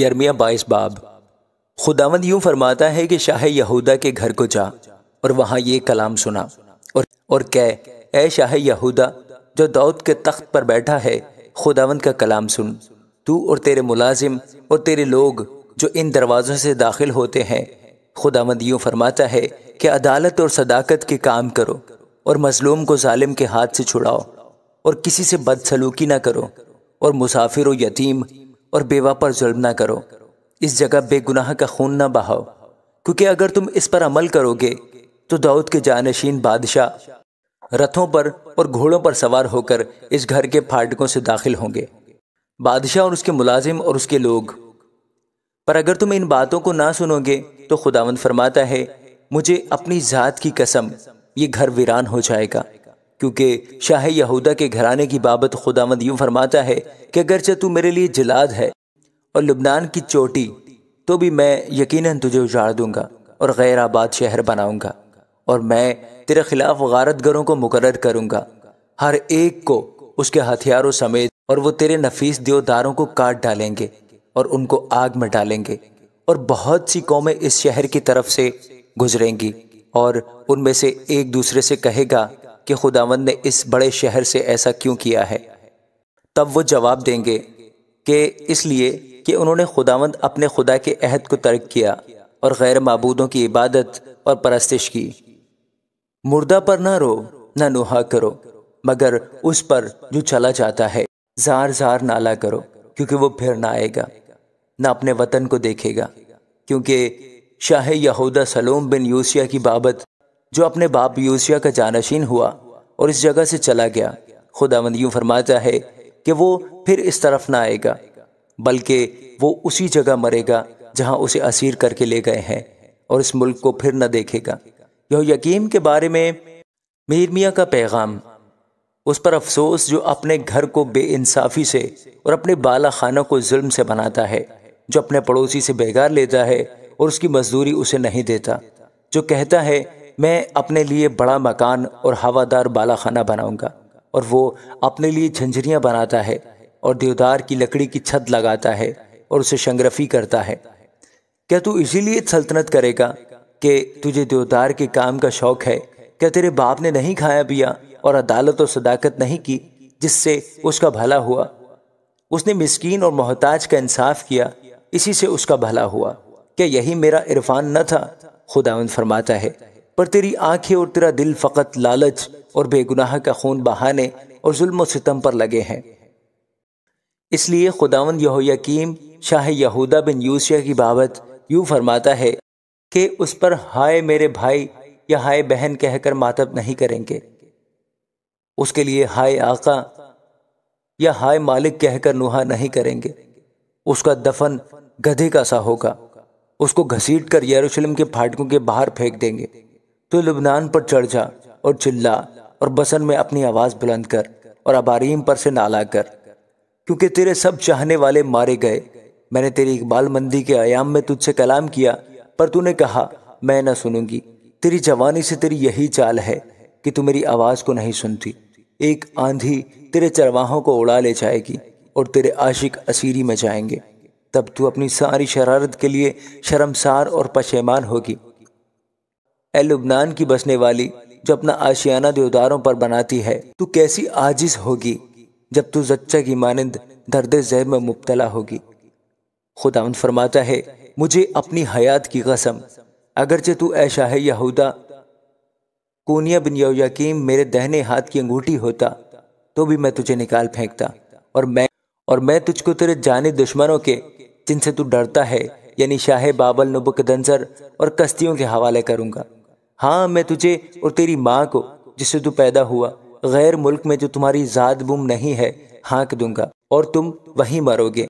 यरमिया बाईस बाब खुदावंद यूं फरमाता है कि शाह यहूदा के घर को जा और वहां ये कलाम सुना और और कह ए शाह यहूदा जो दाऊद के तख्त पर बैठा है खुदावंद का कलाम सुन तू और तेरे मुलाजिम और तेरे लोग जो इन दरवाज़ों से दाखिल होते हैं खुदावंद यूं फरमाता है कि अदालत और सदाकत के काम करो और मजलूम को ालिम के हाथ से छुड़ाओ और किसी से बदसलूकी ना करो और मुसाफिर व यतीम और बेवा पर जुल्म ना करो इस जगह बेगुनाह का खून ना बहाओ क्योंकि अगर तुम इस पर अमल करोगे तो दाऊद के जानशीन बादशाह रथों पर और घोड़ों पर सवार होकर इस घर के फाटकों से दाखिल होंगे बादशाह और उसके मुलाजिम और उसके लोग पर अगर तुम इन बातों को ना सुनोगे तो खुदावंद फरमाता है मुझे अपनी ज़ात की कसम ये घर वीरान हो जाएगा क्योंकि शाह यहूदा के घराने की बाबत खुदामद यूं फरमाता है कि अगरचे तू मेरे लिए जलाद है और लुबनान की चोटी तो भी मैं यकीनन तुझे उजाड़ दूंगा और गैर आबाद शहर बनाऊंगा और मैं तेरे खिलाफ गरों को मुकर करूंगा हर एक को उसके हथियारों समेत और वो तेरे नफीस देवदारों को काट डालेंगे और उनको आग में डालेंगे और बहुत सी कौमें इस शहर की तरफ से गुजरेंगी और उनमें से एक दूसरे से कहेगा कि खुदावंद ने इस बड़े शहर से ऐसा क्यों किया है तब वो जवाब देंगे कि इसलिए कि उन्होंने खुदावंद अपने खुदा के अहद को तर्क किया और गैर मबूदों की इबादत और परस्तिश की मुर्दा पर ना रो ना नुहा करो मगर उस पर जो चला जाता है जार जार नाला करो क्योंकि वो फिर ना आएगा ना अपने वतन को देखेगा क्योंकि शाह यहूदा सलोम बिन यूसिया की बाबत जो अपने बाप यूसिया का जानशीन हुआ और इस जगह से चला गया खुदावंद यूं फरमाता है कि वो फिर इस तरफ ना आएगा बल्कि वो उसी जगह मरेगा जहां उसे असीर करके ले गए हैं और इस मुल्क को फिर न देखेगा यह यकीम के बारे में मीरमिया का पैगाम उस पर अफसोस जो अपने घर को बेइंसाफ़ी से और अपने बाला खाना को जुल्म से बनाता है जो अपने पड़ोसी से बेगार लेता है और उसकी मजदूरी उसे नहीं देता जो कहता है मैं अपने लिए बड़ा मकान और हवादार बालाखाना बनाऊंगा और वो अपने लिए झंझरियाँ बनाता है और देवदार की लकड़ी की छत लगाता है और उसे शंगरफी करता है क्या तू इसीलिए सल्तनत करेगा कि तुझे देवदार के काम का शौक है क्या तेरे बाप ने नहीं खाया पिया और अदालत और सदाकत नहीं की जिससे उसका भला हुआ उसने मिस्कीन और मोहताज का इंसाफ किया इसी से उसका भला हुआ क्या यही मेरा इरफान न था खुदा फरमाता है पर तेरी आंखें और तेरा दिल फकत लालच और बेगुनाह का खून बहाने और जुल्म सितम पर लगे हैं इसलिए खुदावन यहोयाकीम शाह यहूदा बिन यूसिया की बाबत यूं फरमाता है कि उस पर हाय मेरे भाई या हाय बहन कहकर मातब नहीं करेंगे उसके लिए हाय आका या हाय मालिक कहकर नुहा नहीं करेंगे उसका दफन गधे का सा होगा उसको घसीट कर यरूशलेम के फाटकों के बाहर फेंक देंगे तो लुबनान पर चढ़ जा और चिल्ला और बसन में अपनी आवाज़ बुलंद कर और अबारीम पर से नाला कर क्योंकि तेरे सब चाहने वाले मारे गए मैंने तेरी इकबाल मंदी के आयाम में तुझसे कलाम किया पर तूने कहा मैं न सुनूंगी तेरी जवानी से तेरी यही चाल है कि तू मेरी आवाज़ को नहीं सुनती एक आंधी तेरे चरवाहों को उड़ा ले जाएगी और तेरे आशिक असीरी में जाएंगे तब तू अपनी सारी शरारत के लिए शर्मसार और पशेमान होगी ए लुबनान की बसने वाली जो अपना आशियाना देवदारों पर बनाती है तू कैसी आजिज होगी जब तू जच्चा की मानंद दर्द जहर में मुबतला होगी खुदा उन फरमाता है मुझे अपनी हयात की कसम अगरचे तू ऐशा है यहूदा कोनिया बिन यकीम मेरे दहने हाथ की अंगूठी होता तो भी मैं तुझे निकाल फेंकता और मैं और मैं तुझको तेरे जाने दुश्मनों के जिनसे तू डरता है यानी शाह बाबल नबुकदंसर और कश्तियों के हवाले करूंगा हाँ मैं तुझे और तेरी माँ को जिससे तू पैदा हुआ गैर मुल्क में जो तुम्हारी ज़ात बुम नहीं है हाँक दूंगा और तुम वहीं मरोगे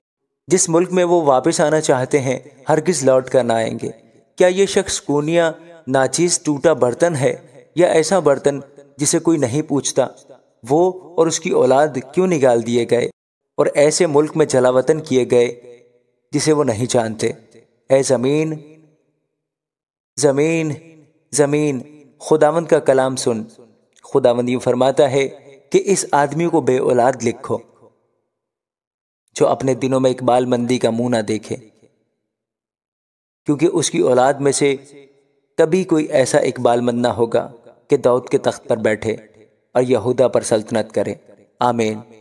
जिस मुल्क में वो वापस आना चाहते हैं हरगिज़ लौट कर ना आएंगे क्या ये शख्स कोनिया नाचीज टूटा बर्तन है या ऐसा बर्तन जिसे कोई नहीं पूछता वो और उसकी औलाद क्यों निकाल दिए गए और ऐसे मुल्क में जलावतन किए गए जिसे वो नहीं जानते ऐ ज़मीन ज़मीन ज़मीन खुदावंद का कलाम सुन खुदावंद यूं फरमाता है कि इस आदमी को बे औलाद लिखो जो अपने दिनों में इकबाल मंदी का मुंह ना देखे क्योंकि उसकी औलाद में से कभी कोई ऐसा इकबाल मंद ना होगा कि दाऊद के तख्त पर बैठे और यहूदा पर सल्तनत करे आमीन